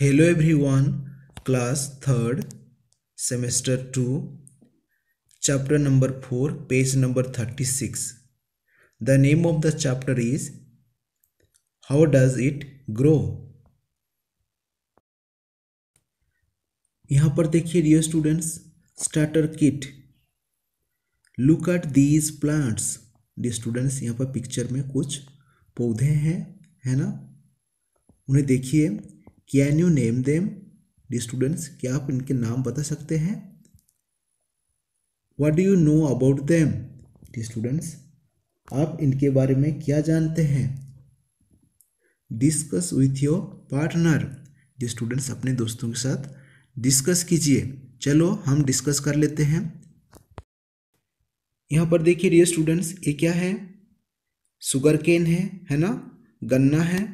Hello everyone class third semester two chapter number four page number thirty six the name of the chapter is how does it grow यहाँ पर देखिए dear students starter kit look at these plants dear students यहाँ पर picture में कुछ पौधे हैं है ना उन्हें देखिए can you name them dear students क्या आप इनके नाम बता सकते हैं what do you know about them dear students आप इनके बारे में क्या जानते हैं discuss with your partner dear students अपने दोस्तों के साथ डिस्कस कीजिए चलो हम डिस्कस कर लेते हैं यहाँ पर देखिए डी स्टूडेंट्स ये क्या है शुगर केन है है ना गन्ना है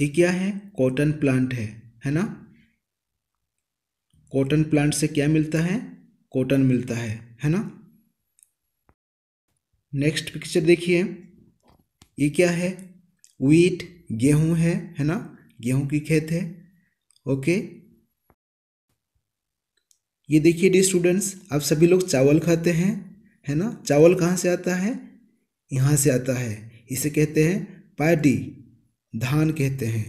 ये क्या है कॉटन प्लांट है है ना कॉटन प्लांट से क्या मिलता है कॉटन मिलता है है ना नेक्स्ट पिक्चर देखिए ये क्या है वीट गेहूं है है ना गेहूं की खेत है ओके ये देखिए डी स्टूडेंट्स आप सभी लोग चावल खाते हैं है ना चावल कहाँ से आता है यहाँ से आता है इसे कहते हैं पार्टी धान कहते हैं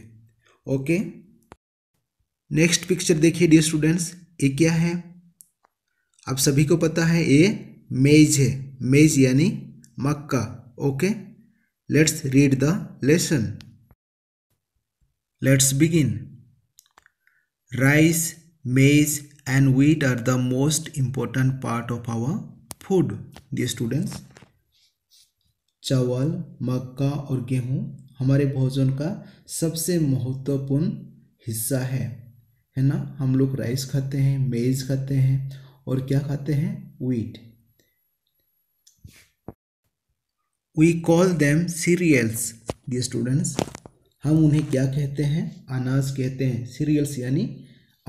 ओके नेक्स्ट पिक्चर देखिए डियर स्टूडेंट्स ये क्या है आप सभी को पता है ये मेज है मेज यानी मक्का okay let's read the lesson let's begin rice maize and wheat are the most important part of our food dear students चावल मक्का और गेहूँ हमारे भोजन का सबसे महत्वपूर्ण हिस्सा है है ना हम लोग राइस खाते हैं मेज खाते हैं और क्या खाते हैं wheat we call them cereals ये स्टूडेंट्स हम उन्हें क्या कहते हैं अनाज कहते हैं सीरियल्स यानी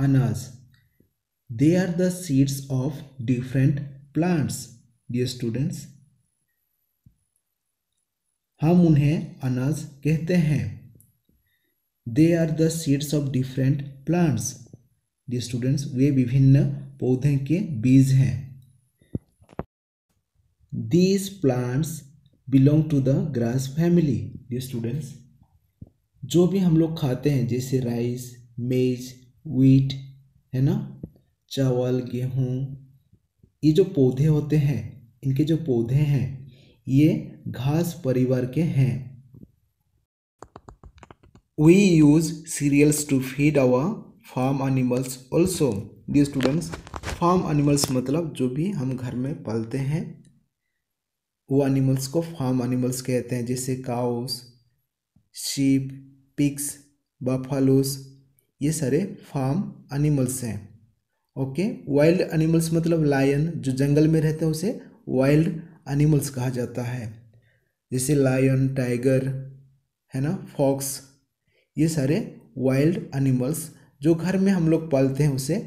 अनाज they are the seeds of different plants ये स्टूडेंट्स हम उन्हें अनाज कहते हैं they are the seeds of different plants dear students वे विभिन्न पौधे के बीज हैं these plants belong to the grass family dear students जो भी हम लोग खाते हैं जैसे राइस मेज वीट है ना चावल गेहूँ ये जो पौधे होते हैं इनके जो पौधे हैं ये घास परिवार के हैं we use cereals to feed our farm animals also dear students farm animals मतलब जो भी हम घर में पालते हैं वो एनिमल्स को फार्म एनिमल्स कहते हैं जैसे काउस शीप पिक्स बफालोस ये सारे फार्म एनिमल्स हैं ओके वाइल्ड एनिमल्स मतलब लायन जो जंगल में रहते हैं उसे वाइल्ड एनिमल्स कहा जाता है जैसे लायन टाइगर है ना फॉक्स ये सारे वाइल्ड एनिमल्स जो घर में हम लोग पालते हैं उसे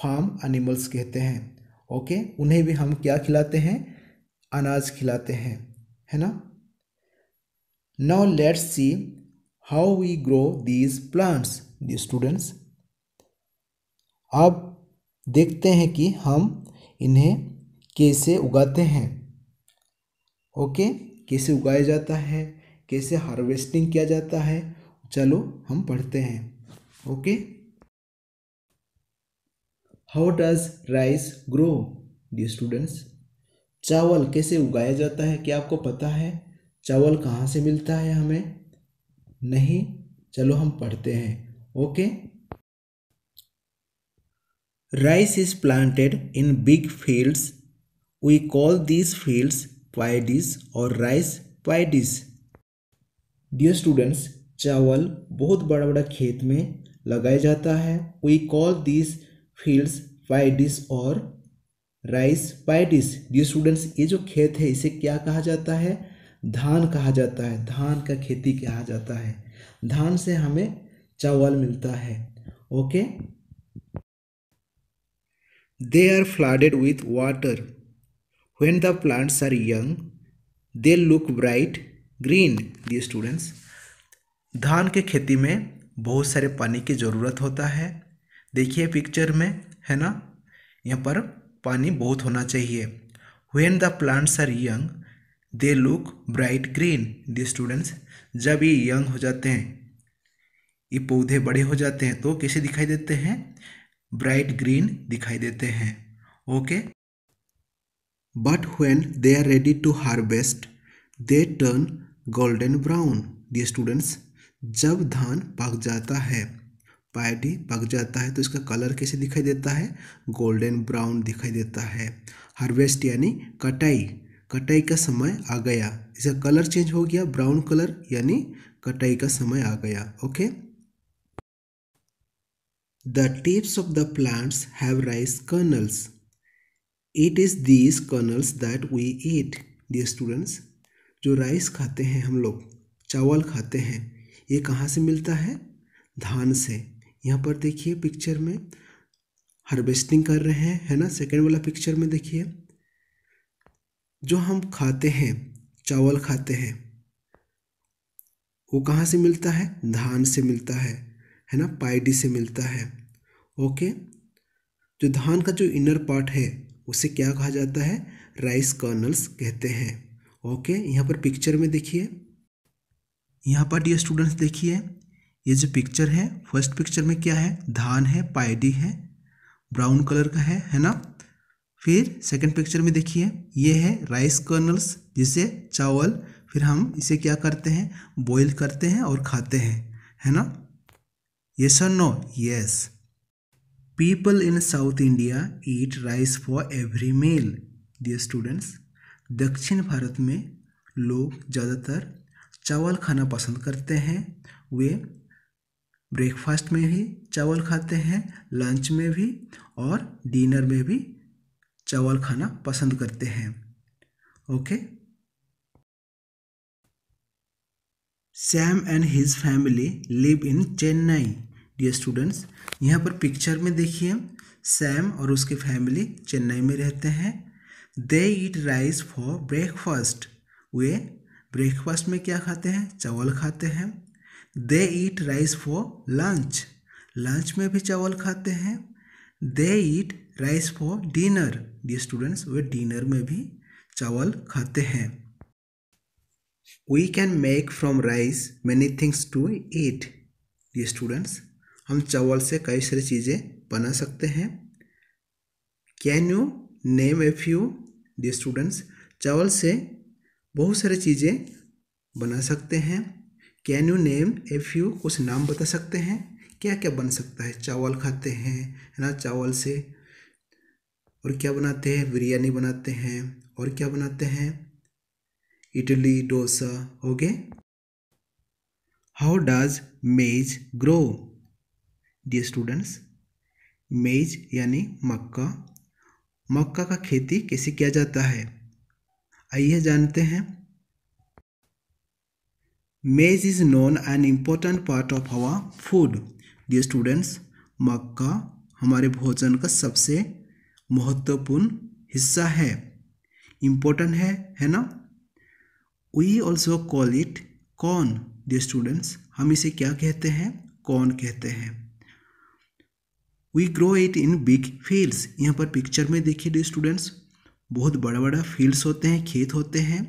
फार्म एनिमल्स कहते हैं ओके उन्हें भी हम क्या खिलाते हैं अनाज खिलाते हैं है ना now let's see how we grow these plants dear students आप देखते हैं कि हम इन्हें कैसे उगाते हैं ओके कैसे उगाया जाता है कैसे हार्वेस्टिंग किया जाता है चलो हम पढ़ते हैं okay how does rice grow dear students चावल कैसे उगाया जाता है क्या आपको पता है चावल कहाँ से मिलता है हमें नहीं चलो हम पढ़ते हैं okay rice is planted in big fields we call these fields paddies और राइस पाइडिस डियर स्टूडेंट्स चावल बहुत बड़ा बड़ा खेत में लगाया जाता है we call this fields paddies और राइस पाइडिस डियर स्टूडेंट्स ये जो खेत है इसे क्या कहा जाता है धान कहा जाता है धान का खेती कहा जाता है धान से हमें चावल मिलता है okay they are flooded with water when the plants are young they look bright green dear students धान के खेती में बहुत सारे पानी की ज़रूरत होता है देखिए पिक्चर में है ना यहाँ पर पानी बहुत होना चाहिए when the plants are young they look bright green dear students जब ये यंग हो जाते हैं ये पौधे बड़े हो जाते हैं तो कैसे दिखाई देते हैं ब्राइट ग्रीन दिखाई देते हैं okay but when they are ready to harvest, they turn golden brown. Dear students, जब धान पक जाता है पायटी पक जाता है तो इसका कलर कैसे दिखाई देता है गोल्डन ब्राउन दिखाई देता है हार्वेस्ट यानी कटाई कटाई का समय आ गया इसका कलर चेंज हो गया ब्राउन कलर यानी कटाई का समय आ गया okay the tips of the plants have rice kernels it is these kernels that we eat dear students जो राइस खाते हैं हम लोग चावल खाते हैं ये कहाँ से मिलता है धान से यहाँ पर देखिए पिक्चर में हार्वेस्टिंग कर रहे हैं है ना सेकेंड वाला पिक्चर में देखिए जो हम खाते हैं चावल खाते हैं वो कहाँ से मिलता है धान से मिलता है है ना पाइडी से मिलता है ओके जो धान का जो इनर पार्ट है उसे क्या कहा जाता है राइस कर्नल्स कहते हैं ओके यहाँ पर पिक्चर में देखिए यहाँ पर डी स्टूडेंट्स देखिए ये जो पिक्चर है फर्स्ट पिक्चर में क्या है धान है पायडी है ब्राउन कलर का है है ना फिर सेकंड पिक्चर में देखिए ये है राइस कर्नल्स जिसे चावल फिर हम इसे क्या करते हैं बॉईल करते हैं और खाते हैं है ना येस और no yes People in South India eat rice for every meal. Dear students, दक्षिण भारत में लोग ज़्यादातर चावल खाना पसंद करते हैं वे ब्रेकफास्ट में भी चावल खाते हैं लंच में भी और डिनर में भी चावल खाना पसंद करते हैं okay Sam and his family live in Chennai dear students यहाँ पर पिक्चर में देखिए सैम और उसकी फैमिली चेन्नई में रहते हैं they eat rice for breakfast वे ब्रेकफास्ट में क्या खाते हैं चावल खाते हैं they eat rice for lunch lunch में भी चावल खाते हैं they eat rice for dinner dear students वे डिनर में भी चावल खाते हैं we can make from rice many things to eat dear students हम चावल से कई सारी चीज़ें बना सकते हैं can you name a few dear students चावल से बहुत सारी चीज़ें बना सकते हैं can you name a few कुछ नाम बता सकते हैं क्या क्या बन सकता है चावल खाते हैं है ना चावल से और क्या बनाते हैं बिरयानी बनाते हैं और क्या बनाते हैं idli dosa okay how does maize grow dear students maize यानी मक्का मक्का का खेती कैसे किया जाता है आइए जानते हैं maize is non an important part of our food dear students मक्का हमारे भोजन का सबसे महत्वपूर्ण हिस्सा है इम्पोर्टेंट है है ना we also call it corn dear students हम इसे क्या कहते हैं कॉर्न कहते हैं we grow it in big fields यहाँ पर पिक्चर में देखिए डे स्टूडेंट्स बहुत बड़ा बड़ा फील्ड्स होते हैं खेत होते हैं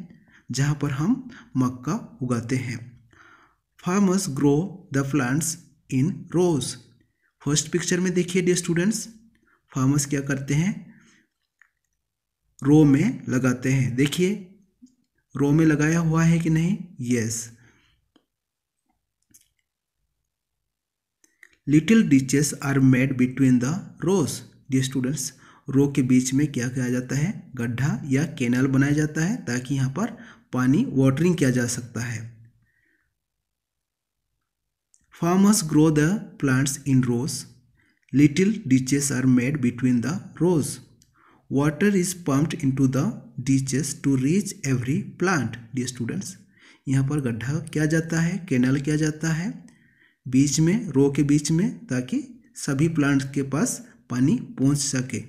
जहाँ पर हम मक्का उगाते हैं farmers grow the plants in rows first picture में देखिए डे स्टूडेंट्स फार्मर्स क्या करते हैं रो में लगाते हैं देखिए रो में लगाया हुआ है कि नहीं yes yes. Little ditches are made between the rows dear students row के बीच में क्या किया जाता है गड्ढा या केनाल बनाया जाता है ताकि यहाँ पर पानी वाटरिंग किया जा सकता है farmers grow the plants in rows little ditches are made between the rows water is pumped into the ditches to reach every plant dear students यहाँ पर गड्ढा किया जाता है केनल किया जाता है बीच में रो के बीच में ताकि सभी प्लांट के पास पानी पहुंच सके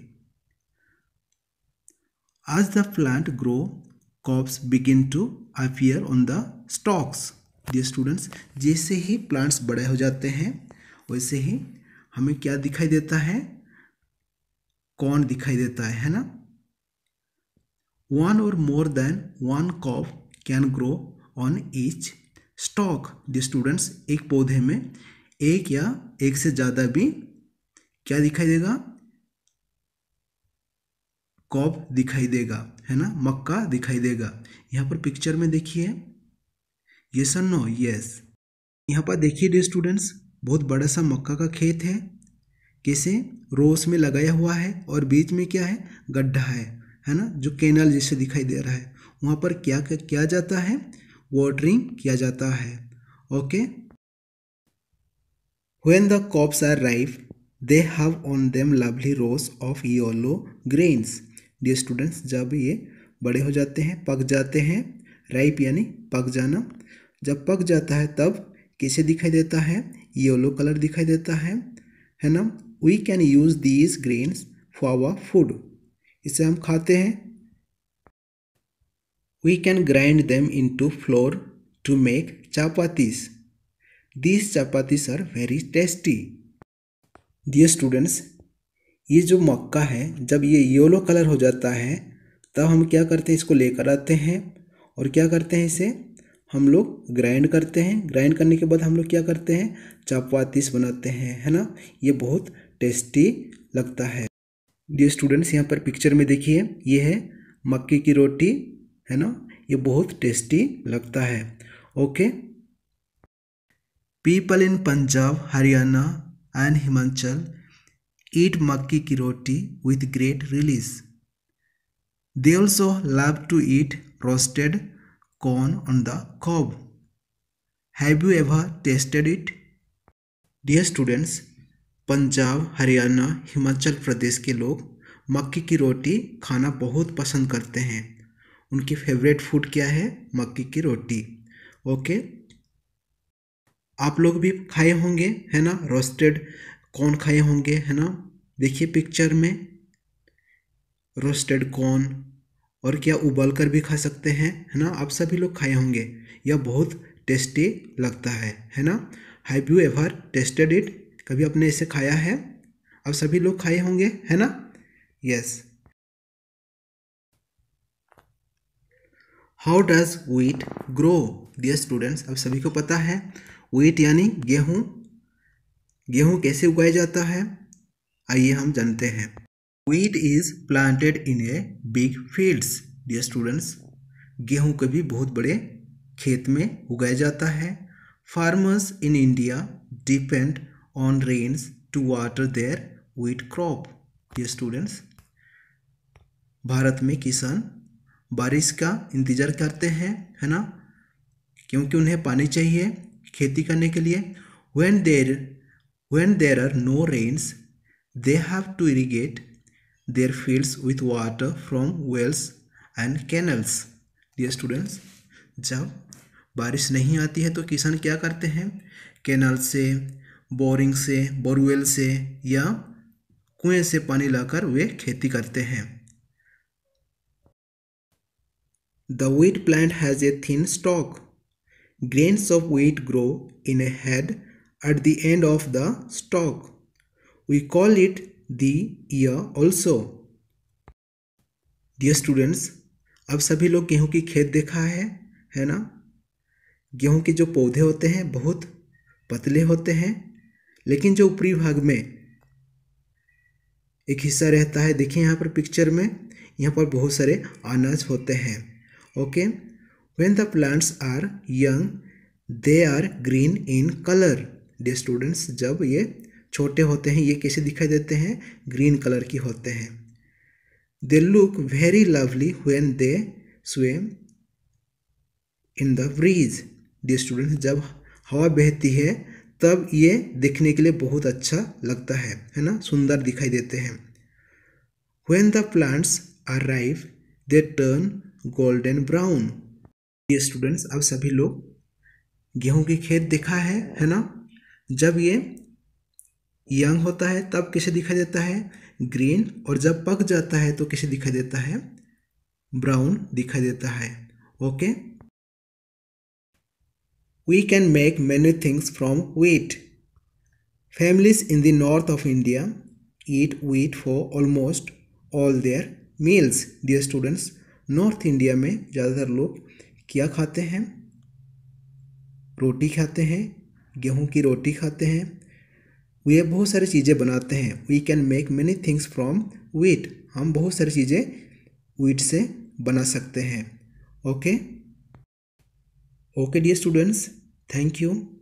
आज the plant grow cobs begin to appear on the stalks dear students जैसे ही प्लांट्स बड़े हो जाते हैं वैसे ही हमें क्या दिखाई देता है कौन दिखाई देता है है ना वन और more than one cob can grow on each stalk dear students एक पौधे में एक या एक से ज़्यादा भी क्या दिखाई देगा कॉप दिखाई देगा है ना मक्का दिखाई देगा यहाँ पर पिक्चर में देखिए ये सर नो यस यहाँ पर देखिए डे स्टूडेंट्स बहुत बड़ा सा मक्का का खेत है कैसे रोस में लगाया हुआ है और बीच में क्या है गड्ढा है है ना जो केनाल जैसे दिखाई दे रहा है वहाँ पर क्या क्या जाता है वॉटरिंग किया जाता है okay when the cobs are ripe they have on them lovely rows of yellow grains dear students जब ये बड़े हो जाते हैं पक जाते हैं राइप यानी पक जाना जब पक जाता है तब किसे दिखाई देता है येलो कलर दिखाई देता है है ना we can use these grains for our food इसे हम खाते हैं We can grind them into flour to make chapatis. These chapatis are very tasty. Dear students, ये जो मक्का है जब ये येलो कलर हो जाता है तब हम क्या करते हैं इसको लेकर आते हैं और क्या करते हैं इसे हम लोग ग्राइंड करते हैं ग्राइंड करने के बाद हम लोग क्या करते हैं चापातीस बनाते हैं है ना ये बहुत टेस्टी लगता है डियर स्टूडेंट्स यहाँ पर पिक्चर में देखिए ये है मक्के की रोटी है ना ये बहुत टेस्टी लगता है okay people in Punjab Haryana and Himachal eat makki ki roti with great relish they also love to eat roasted corn on the cob have you ever tasted it dear students Punjab Haryana Himachal Pradesh के लोग मक्की की रोटी खाना बहुत पसंद करते हैं उनकी फेवरेट फूड क्या है मक्की की रोटी ओके आप लोग भी खाए होंगे है ना रोस्टेड कॉर्न खाए होंगे है ना देखिए पिक्चर में रोस्टेड कॉर्न और क्या उबाल कर भी खा सकते हैं है ना आप सभी लोग खाए होंगे यह बहुत टेस्टी लगता है है ना have you ever tasted it कभी आपने इसे खाया है आप सभी लोग खाए होंगे है ना yes yes. How does wheat grow dear students अब सभी को पता है वीट यानी गेहूँ गेहूँ कैसे उगाया जाता है आइए हम जानते हैं wheat is planted in a big fields dear students गेहूँ कभी भी बहुत बड़े खेत में उगाया जाता है farmers in India depend on rains to water their wheat crop dear students Bharat में किसान बारिश का इंतज़ार करते हैं है ना क्योंकि उन्हें पानी चाहिए खेती करने के लिए when there one there are no rains they have to irrigate their fields with water from wells and canals dear students जब बारिश नहीं आती है तो किसान क्या करते हैं कैनल से बोरिंग से बोरवेल से या कुएं से पानी लाकर वे खेती करते हैं The wheat plant has a thin stalk. Grains of wheat grow in a head at the end of the stalk. We call it the ear also. Dear students, अब सभी लोग गेहूं की खेत देखा है है ना गेहूं के जो पौधे होते हैं बहुत पतले होते हैं लेकिन जो ऊपरी भाग में एक हिस्सा रहता है देखिए यहाँ पर पिक्चर में यहाँ पर बहुत सारे अनाज होते हैं okay when the plants are young they are green in colour dear students जब ये छोटे होते हैं ये कैसे दिखाई देते हैं ग्रीन कलर की होते हैं they look very lovely when they sway in the breeze dear students जब हवा बहती है तब ये देखने के लिए बहुत अच्छा लगता है है ना सुंदर दिखाई देते हैं when the plants are ripe they turn golden brown ये स्टूडेंट्स अब सभी लोग गेहूं की खेत दिखा है है ना जब ये यंग होता है तब किसे दिखाई देता है ग्रीन और जब पक जाता है तो किसे दिखाई देता है ब्राउन दिखाई देता है okay we can make many things from wheat families in the north of India eat wheat for almost all their meals dear students north India में ज़्यादातर लोग क्या खाते हैं रोटी खाते हैं गेहूँ की रोटी खाते हैं ये बहुत सारी चीज़ें बनाते हैं we can make many things from wheat हम बहुत सारी चीज़ें वीट से बना सकते हैं okay okay dear students thank you